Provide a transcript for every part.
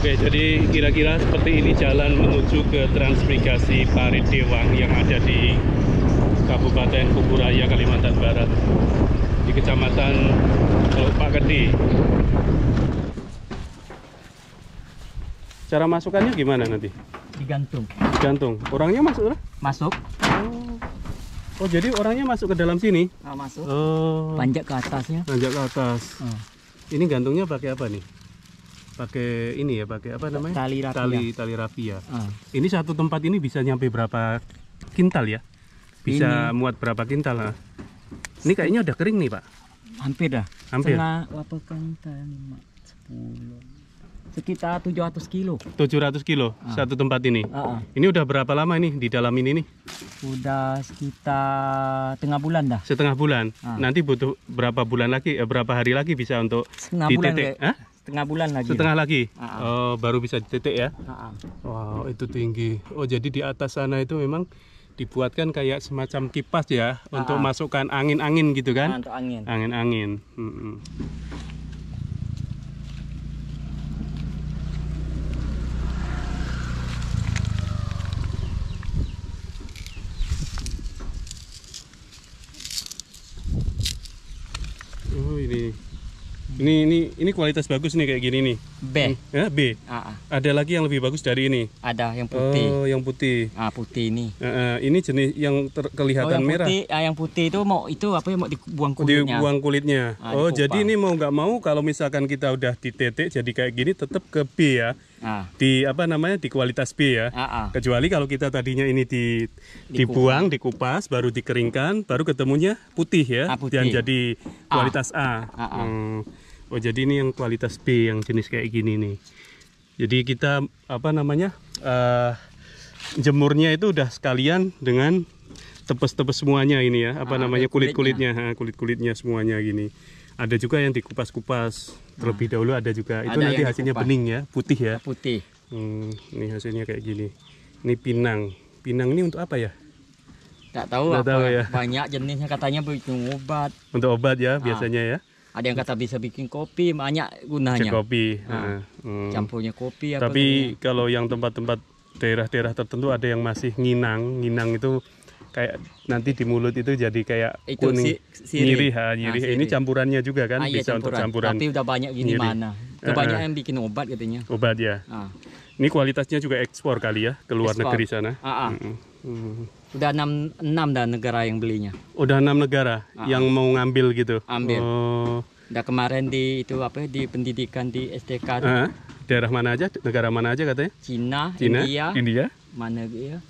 Oke, jadi kira-kira seperti ini jalan menuju ke Transmigrasi Parit Dewang yang ada di Kabupaten Kukuraya, Kalimantan Barat di Kecamatan Pak Kedi. Cara masukannya gimana nanti? Digantung. Digantung. Orangnya masuk? Masuk. Oh. oh, jadi orangnya masuk ke dalam sini? Nah, masuk. Oh. Panjat ke atasnya. Panjat ke atas. Oh. Ini gantungnya pakai apa nih? pakai ini ya pakai apa namanya tali rafia. tali, tali rafia uh. ini satu tempat ini bisa nyampe berapa kintal ya bisa ini. muat berapa kintal lah ini kayaknya udah kering nih pak hampir dah hampir sekitar 700 kilo 700 kilo uh. satu tempat ini uh -uh. ini udah berapa lama ini di dalam ini nih udah sekitar tengah bulan dah setengah bulan uh. nanti butuh berapa bulan lagi eh, berapa hari lagi bisa untuk setengah ditetek bulan, setengah bulan lagi. Setengah lagi. Uh -huh. Oh, baru bisa titik ya. Uh -huh. Wow, itu tinggi. Oh, jadi di atas sana itu memang dibuatkan kayak semacam kipas ya uh untuk masukkan angin-angin gitu kan? untuk angin. Angin-angin. Hmm ini ini ini kualitas bagus nih kayak gini nih. B. Hmm. Ya, B. A ah, -a. Ah. Ada lagi yang lebih bagus dari ini. Ada yang putih. Oh, yang putih. Ah, putih ini. Uh, uh, ini jenis yang ter kelihatan oh, yang merah. Putih, uh, yang putih itu mau itu apa ya mau dibuang kulitnya. Dibuang kulitnya. Uh, oh, jadi ini mau nggak mau kalau misalkan kita udah titik jadi kayak gini tetap ke B ya. Ah. di apa namanya di kualitas B ya. Ah, ah. Kecuali kalau kita tadinya ini di dibuang, dikupas, baru dikeringkan, baru ketemunya putih ya, ah, putih. dan jadi kualitas A. Ah, ah. Hmm. Oh jadi ini yang kualitas B yang jenis kayak gini nih. Jadi kita apa namanya uh, jemurnya itu udah sekalian dengan tepes-tepes semuanya ini ya. Apa ah, namanya kulit-kulitnya, kulit-kulitnya semuanya gini. Ada juga yang dikupas-kupas terlebih ah. dahulu. Ada juga itu ada nanti hasilnya dikupas. bening ya, putih ya. Putih. Hmm, ini hasilnya kayak gini. Ini pinang. Pinang ini untuk apa ya? Tak tahu. Tidak tahu ya. Banyak jenisnya katanya untuk obat. Untuk obat ya ah. biasanya ah. ya ada yang kata bisa bikin kopi banyak gunanya Cek kopi nah, hmm. campurnya kopi apa tapi itu, kalau yang tempat-tempat daerah-daerah tertentu ada yang masih nginang nginang itu kayak nanti di mulut itu jadi kayak itu kuning si, nyiri ha nyiri ah, nah, siri. ini campurannya juga kan ah, iya, bisa campuran. untuk campuran tapi udah banyak gini nyiri. mana kebanyakan ah, uh, yang bikin obat katanya obat ya ah. ini kualitasnya juga ekspor kali ya ke luar ekspor. negeri sana uh ah. Udah enam enam dah negara yang belinya. Udah enam negara uh ah. -huh. yang mau ngambil gitu. Ambil. Oh. Udah kemarin di itu apa di pendidikan di STK. Uh -huh. Ah, daerah mana aja? Negara mana aja katanya? Cina, Cina India. India. Mana ya?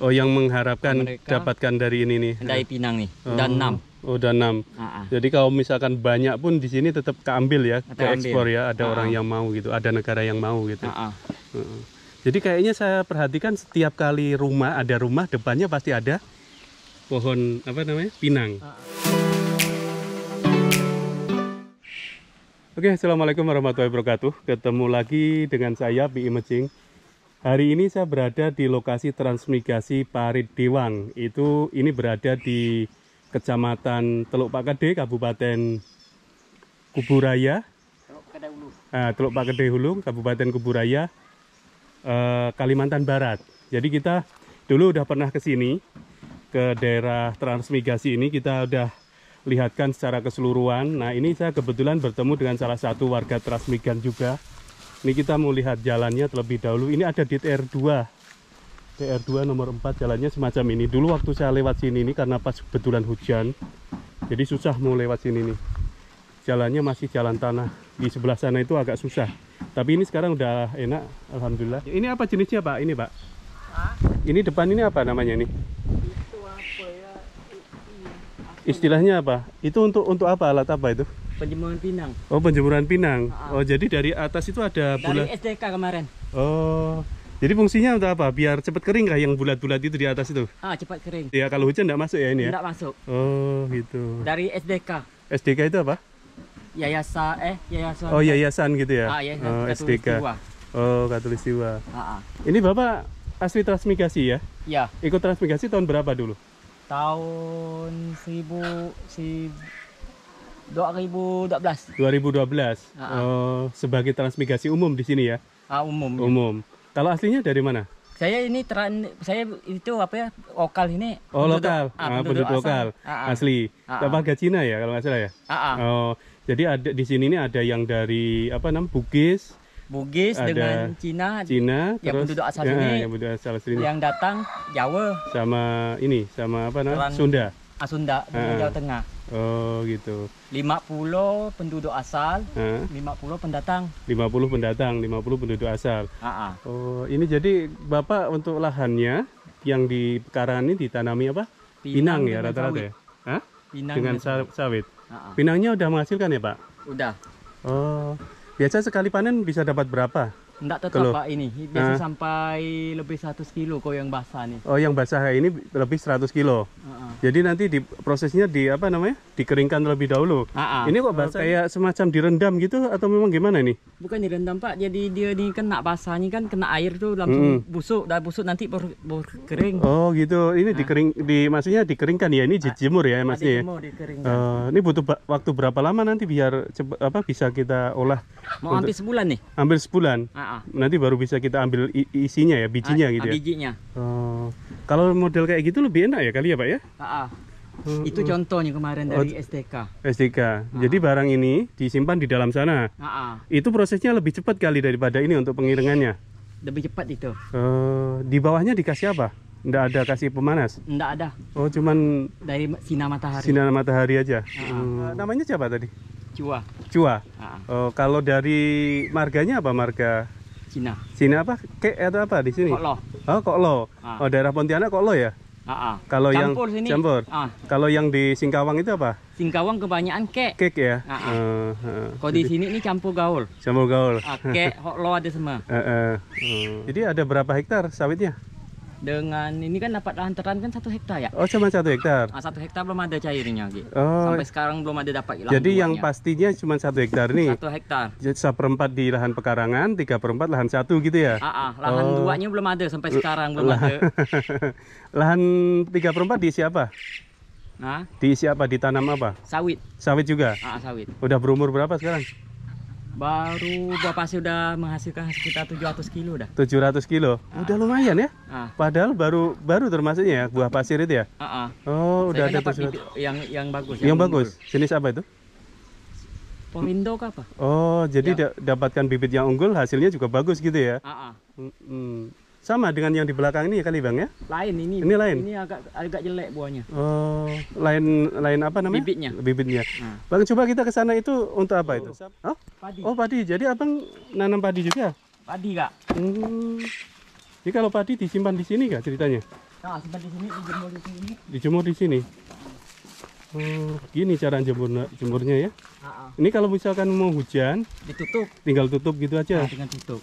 Oh, yang mengharapkan Amerika, dapatkan dari ini nih. Dari Pinang nih. Oh. Dan enam. udah enam. Uh oh, -huh. Ah, Jadi kalau misalkan banyak pun di sini tetap keambil ya, ke ekspor ya. Ada uh -huh. orang yang mau gitu, ada negara yang mau gitu. Uh -huh. Uh -huh. Jadi kayaknya saya perhatikan setiap kali rumah ada rumah depannya pasti ada pohon apa namanya pinang. Ah. Oke, assalamualaikum warahmatullahi wabarakatuh. Ketemu lagi dengan saya Bi Imaging. Hari ini saya berada di lokasi transmigrasi Parit Dewang. Itu ini berada di Kecamatan Teluk Kede, Kabupaten Kuburaya. Ah, Teluk Pak Kede Hulung, Kabupaten Kuburaya, Eh, Kalimantan Barat. Jadi kita dulu udah pernah ke sini ke daerah transmigrasi ini kita udah lihatkan secara keseluruhan. Nah, ini saya kebetulan bertemu dengan salah satu warga Transmigran juga. Ini kita mau lihat jalannya terlebih dahulu. Ini ada di TR2. TR2 nomor 4 jalannya semacam ini. Dulu waktu saya lewat sini ini karena pas kebetulan hujan. Jadi susah mau lewat sini nih. Jalannya masih jalan tanah. Di sebelah sana itu agak susah. Tapi ini sekarang udah enak, alhamdulillah. Ini apa jenisnya pak? Ini pak? Hah? Ini depan ini apa namanya ini? Itu apa ya? Istilahnya apa? Itu untuk untuk apa alat apa itu? Penjemuran pinang. Oh penjemuran pinang. Ha ah, ah. Oh jadi dari atas itu ada bulat. Dari SDK kemarin. Oh. Jadi fungsinya untuk apa? Biar cepat kering kah yang bulat-bulat itu di atas itu? Ah, cepat kering. Ya, kalau hujan tidak masuk ya ini ya? Nggak masuk. Oh, gitu. Dari SDK. SDK itu apa? yayasan eh yayasan oh yayasan gitu ya ah, yayasan oh, SDK oh katulistiwa ah, ah. ini bapak asli transmigrasi ya ya ikut transmigrasi tahun berapa dulu tahun seribu si 2012 2012 ah, ah. oh sebagai transmigrasi umum di sini ya ah, umum umum ya. kalau aslinya dari mana saya ini tran, saya itu apa ya lokal ini oh lokal ah, ah, penduduk, penduduk lokal ah, ah. asli ah, ah. Cina ya kalau nggak salah ya ah, ah. oh jadi ada di sini ini ada yang dari apa namanya Bugis, Bugis ada dengan Cina, Cina yang terus, penduduk asal ya, sini, yang penduduk asal sini, yang datang Jawa, sama ini, sama apa namanya Sunda, Asunda, ah. Jawa Tengah. Oh gitu. 50 penduduk asal, lima 50 pendatang. 50 pendatang, 50 penduduk asal. Oh ini jadi bapak untuk lahannya yang di pekarangan ini ditanami apa? Pinang, pinang ya rata-rata ya. Pinang dengan sawit. sawit. -huh. Pinangnya udah menghasilkan ya Pak? Udah. Oh, biasa sekali panen bisa dapat berapa? Enggak tetap Kelu. Pak ini, biasa uh, sampai lebih 100 kilo kok yang basah nih. Oh, yang basah ini lebih 100 kilo. Jadi nanti di prosesnya di apa namanya? dikeringkan terlebih dahulu. Aa, ah, ah. ini kok basah kayak semacam direndam gitu atau memang gimana nih? Bukan direndam, Pak. Jadi dia kena basahnya kan kena air tuh langsung hmm. busuk, dah busuk nanti ber, kering. Oh, gitu. Ini Aa. Ah. dikering di maksudnya dikeringkan ya. Ini jemur ya maksudnya. Ya? Uh, ini butuh waktu berapa lama nanti biar cepat apa bisa kita olah? Mau hampir sebulan nih. Hampir sebulan. Aa. Nanti baru bisa kita ambil isinya ya, bijinya Aa, gitu ya. Bijinya. Oh. Kalau model kayak gitu lebih enak ya kali ya Pak ya? Ah, uh, itu oh. contohnya kemarin oh, dari oh, SDK. SDK. Jadi barang ini disimpan di dalam sana. Ah. Itu prosesnya lebih cepat kali daripada ini untuk pengiringannya. Lebih cepat itu. Uh, di bawahnya dikasih apa? Nggak ada kasih pemanas? Nggak ada. Oh, cuman dari sinar matahari. Sinar matahari aja. Uh, namanya siapa tadi? Cua. Cua. Uh, kalau dari marganya apa marga Cina. Cina apa? Kek atau apa di sini? Koklo. Oh, Koklo. Ah. Oh, daerah Pontianak kok lo ya? Ah, ah. Kalau yang sini. campur. Ah. Kalau yang di Singkawang itu apa? Singkawang kebanyakan kek. Kek ya. Ah, ah. Uh, uh, Kalau di sini ini campur gaul. Campur gaul. Ah, kek, lo ada semua. Uh, uh. Jadi ada berapa hektar sawitnya? dengan ini kan dapat lahan teran kan satu hektar ya oh cuma satu hektar nah, satu hektar belum ada cairnya gitu oh. sampai sekarang belum ada dapat jadi duanya. yang pastinya cuma satu hektar nih satu hektar jadi seperempat di lahan pekarangan tiga perempat lahan satu gitu ya ah, ah lahan oh. duanya belum ada sampai sekarang belum lahan. ada lahan tiga perempat diisi apa Nah. Diisi apa? Ditanam apa? Sawit. Sawit juga? Ah, sawit. Udah berumur berapa sekarang? Baru Bapak sih udah menghasilkan sekitar 700 kilo dah. 700 kilo. Ah. Udah lumayan ya? Ah. Padahal baru baru termasuknya ya buah pasir itu ya? Ah, ah. Oh, Saya udah ada itu, Yang yang bagus. Yang, yang bagus. Jenis apa itu? pomindo apa? Oh, jadi ya. dapatkan bibit yang unggul hasilnya juga bagus gitu ya? Ah, ah. Hmm, Sama dengan yang di belakang ini kali Bang ya? Lain ini. Ini lain. Ini agak agak jelek buahnya. Oh, lain lain apa namanya? Bibitnya. Bibitnya. ah. Bang coba kita ke sana itu untuk apa oh. itu? padi. Oh padi, jadi abang nanam padi juga? Padi kak. Hmm. Jadi kalau padi disimpan di sini kak ceritanya? Nah, simpan di sini, dijemur di sini. Dijemur di sini. Hmm, gini cara jemur jemurnya ya. Uh -uh. Ini kalau misalkan mau hujan, ditutup. Tinggal tutup gitu aja. Nah, tinggal tutup.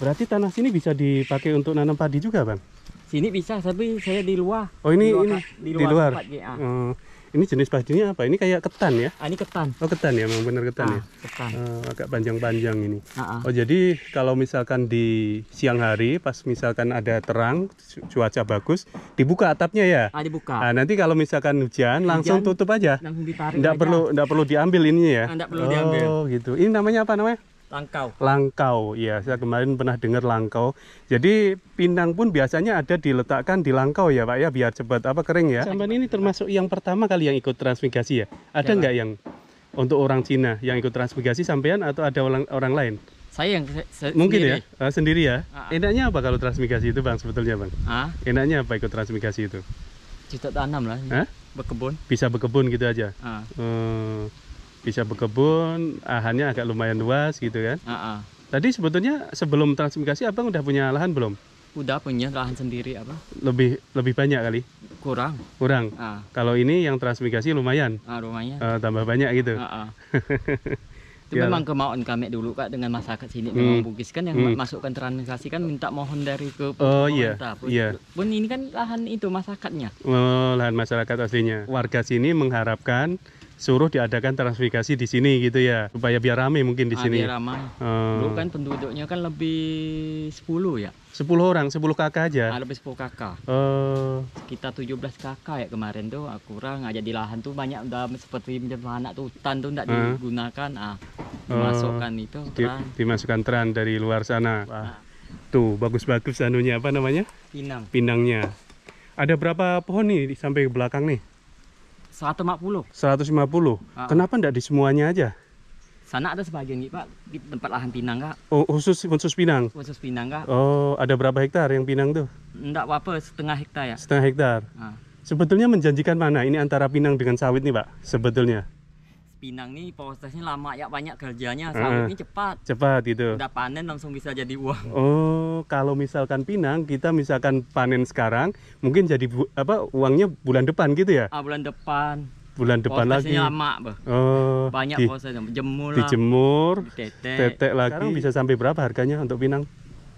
Berarti tanah sini bisa dipakai untuk nanam padi juga, Bang? Sini bisa, tapi saya di luar. Oh, ini di luar, ini, di luar. Di luar. Ini jenis padinya apa? Ini kayak ketan ya? Ah, ini ketan. Oh ketan ya, memang benar ketan ya? ah, ya. Ketan. Uh, agak panjang-panjang ini. Ah, ah. Oh jadi kalau misalkan di siang hari, pas misalkan ada terang, cuaca bagus, dibuka atapnya ya? Ah dibuka. Nah, nanti kalau misalkan hujan, hujan langsung tutup aja. Langsung ditarik. Enggak perlu, nggak perlu diambil ini ya? Ah, nggak perlu oh, diambil. Oh gitu. Ini namanya apa namanya? Langkau. Langkau, ya saya kemarin pernah dengar langkau. Jadi pinang pun biasanya ada diletakkan di langkau ya Pak ya biar cepat apa kering ya. Sampai ini termasuk yang pertama kali yang ikut transmigrasi ya. Ada ya, nggak yang untuk orang Cina yang ikut transmigrasi sampean atau ada orang orang lain? Saya yang se mungkin ya, eh, sendiri. ya uh, ah, sendiri ya. Uh, Enaknya apa kalau transmigrasi itu bang sebetulnya bang? Uh, Enaknya apa ikut transmigrasi itu? Cita tanam lah. Hah? Berkebun. Bisa berkebun gitu aja. Uh. Hmm bisa berkebun, lahannya agak lumayan luas gitu kan. Uh-uh. Tadi sebetulnya sebelum transmigrasi abang udah punya lahan belum? Udah punya lahan sendiri apa? Lebih lebih banyak kali? Kurang. Kurang. Uh. Kalau ini yang transmigrasi lumayan. Uh, lumayan. Uh, tambah banyak gitu. Uh-uh. Itu ya. memang kemauan kami dulu kak dengan masyarakat sini hmm. memang Bugis kan yang hmm. masukkan transmigrasi kan minta mohon dari ke oh, iya. Pun, iya. pun ini kan lahan itu masyarakatnya. Oh, lahan masyarakat aslinya. Warga sini mengharapkan suruh diadakan transmigrasi di sini gitu ya supaya biar ramai mungkin di ah, sini. Biar ramai. Hmm. kan penduduknya kan lebih 10 ya. 10 orang, 10 kakak aja. Ah, lebih 10 kakak. Uh. Sekitar 17 kakak ya kemarin tuh ah, kurang aja ah, di lahan tuh banyak udah seperti anak tuh hutan tuh enggak uh. Eh. digunakan ah dimasukkan uh. itu dimasukkan teran dari luar sana. Wah. Ah. Tuh bagus-bagus anunya apa namanya? Pinang. Pinangnya. Ada berapa pohon nih sampai ke belakang nih? 150. 150. -uh. Kenapa enggak di semuanya aja? Sana ada sebagian nih, Pak, di tempat lahan pinang, Kak. Oh, khusus khusus pinang. Khusus pinang, Kak. Oh, ada berapa hektar yang pinang tuh? Enggak apa-apa, setengah hektar ya. Setengah hektar. Uh. Sebetulnya menjanjikan mana ini antara pinang dengan sawit nih, Pak? Sebetulnya. Pinang nih prosesnya lama ya banyak kerjanya sawitnya uh, cepat cepat gitu udah panen langsung bisa jadi uang oh kalau misalkan Pinang kita misalkan panen sekarang mungkin jadi bu, apa uangnya bulan depan gitu ya ah, bulan depan bulan depan prosesnya lagi lama bah. oh banyak di, prosesnya jemur dijemur tetek. tetek lagi sekarang bisa sampai berapa harganya untuk Pinang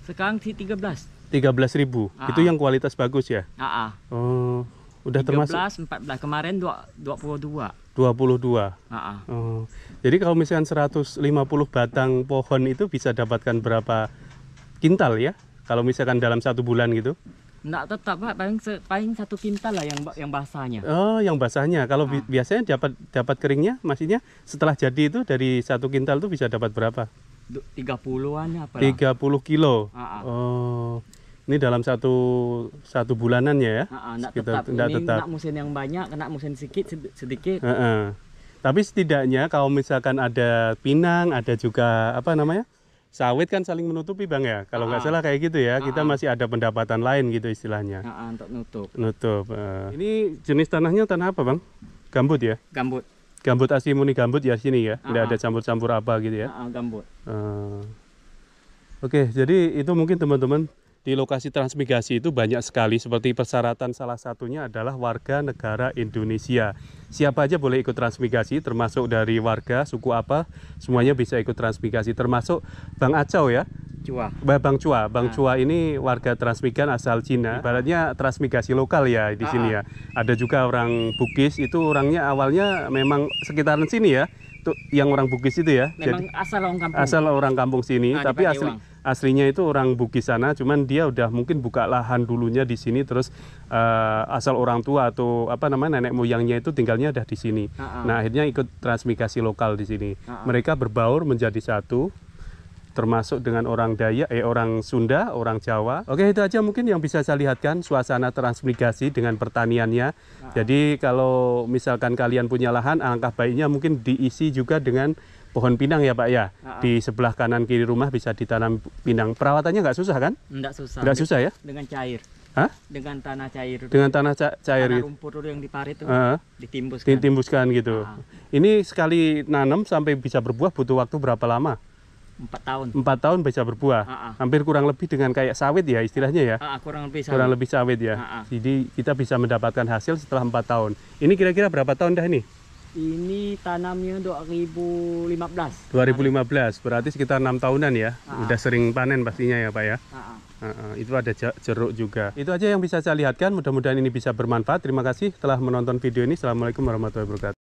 sekarang sih 13 13 ribu itu ah, ah. yang kualitas bagus ya ah, ah. oh Udah 13, termasuk 14 kemarin 22. 22. Uh -uh. Oh. Jadi kalau misalkan 150 batang pohon itu bisa dapatkan berapa kintal ya? Kalau misalkan dalam satu bulan gitu? Enggak tetap, Pak. Paling paling satu kintal lah yang yang basahnya. Oh, yang basahnya. Kalau ah. biasanya dapat dapat keringnya maksudnya setelah jadi itu dari satu kintal itu bisa dapat berapa? 30-an apa? 30 kilo. Ah, ah. Oh. Ini dalam satu satu bulanan ya ya? Uh, tetap. Ini tetap. kena musim yang banyak, kena musim sedikit sedikit. Uh, uh. Tapi setidaknya kalau misalkan ada pinang, ada juga apa namanya? sawit kan saling menutupi bang ya kalau nggak salah kayak gitu ya kita masih ada pendapatan lain gitu istilahnya Aa, untuk nutup nutup uh. ini jenis tanahnya tanah apa bang gambut ya gambut gambut asli murni gambut ya sini ya Aa. nggak ada campur-campur apa gitu ya Aa, gambut uh. oke okay, jadi itu mungkin teman-teman di lokasi transmigrasi itu banyak sekali seperti persyaratan salah satunya adalah warga negara Indonesia. Siapa aja boleh ikut transmigrasi termasuk dari warga suku apa semuanya bisa ikut transmigrasi termasuk Bang Acau ya. Cua. Bang Cua, Bang nah. Cua ini warga transmigran asal Cina. Iya. Ibaratnya transmigrasi lokal ya di ah, sini ah. ya. Ada juga orang Bugis itu orangnya awalnya memang sekitaran sini ya. Tuh, yang orang Bugis itu ya. Memang Jadi, asal orang kampung. Asal orang kampung sini, nah, tapi asli aslinya itu orang Bugis sana, cuman dia udah mungkin buka lahan dulunya di sini terus uh, asal orang tua atau apa namanya nenek moyangnya itu tinggalnya udah di sini. Uh -uh. Nah, akhirnya ikut transmigrasi lokal di sini. Uh -uh. Mereka berbaur menjadi satu termasuk dengan orang Dayak, eh orang Sunda, orang Jawa. Oke, itu aja mungkin yang bisa saya lihatkan suasana transmigrasi dengan pertaniannya. Uh -uh. Jadi kalau misalkan kalian punya lahan, alangkah baiknya mungkin diisi juga dengan pohon pinang ya Pak ya. Uh Di sebelah kanan kiri rumah bisa ditanam pinang. Perawatannya nggak susah kan? Nggak susah. Nggak susah ya? Dengan cair. Hah? Dengan tanah cair. Dengan tanah ca cair. Tanah gitu. rumput yang diparit itu uh, ditimbuskan. Ditimbuskan gitu. Uh. Ini sekali nanam sampai bisa berbuah butuh waktu berapa lama? Empat tahun. Empat tahun bisa berbuah. Uh, Hampir kurang lebih dengan kayak sawit ya istilahnya ya. Uh, kurang lebih sawit. Kurang lebih sawit ya. Uh, Jadi kita bisa mendapatkan hasil setelah empat tahun. Ini kira-kira berapa tahun dah ini? Ini tanamnya 2015. 2015, berarti sekitar enam tahunan ya. Aa. Ah, ah. Udah sering panen pastinya ya, Pak ya. Aa. Ah, itu ada jeruk juga. Itu aja yang bisa saya lihatkan. Mudah-mudahan ini bisa bermanfaat. Terima kasih telah menonton video ini. Assalamualaikum warahmatullahi wabarakatuh.